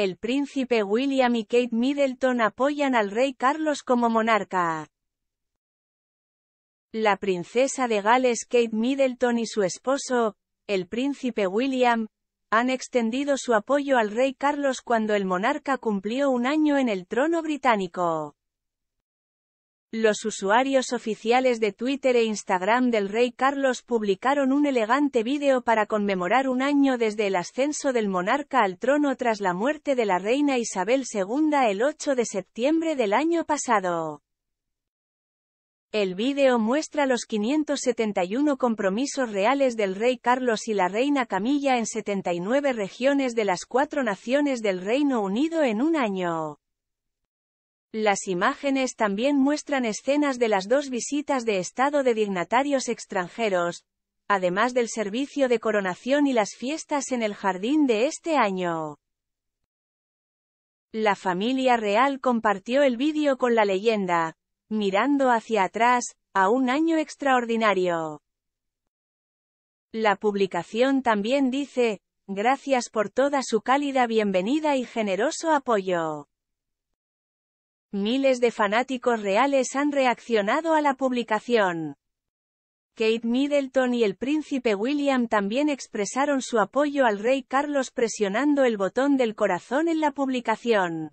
El príncipe William y Kate Middleton apoyan al rey Carlos como monarca. La princesa de Gales Kate Middleton y su esposo, el príncipe William, han extendido su apoyo al rey Carlos cuando el monarca cumplió un año en el trono británico. Los usuarios oficiales de Twitter e Instagram del rey Carlos publicaron un elegante vídeo para conmemorar un año desde el ascenso del monarca al trono tras la muerte de la reina Isabel II el 8 de septiembre del año pasado. El vídeo muestra los 571 compromisos reales del rey Carlos y la reina Camilla en 79 regiones de las cuatro naciones del Reino Unido en un año. Las imágenes también muestran escenas de las dos visitas de estado de dignatarios extranjeros, además del servicio de coronación y las fiestas en el jardín de este año. La familia real compartió el vídeo con la leyenda, mirando hacia atrás, a un año extraordinario. La publicación también dice, gracias por toda su cálida bienvenida y generoso apoyo. Miles de fanáticos reales han reaccionado a la publicación. Kate Middleton y el príncipe William también expresaron su apoyo al rey Carlos presionando el botón del corazón en la publicación.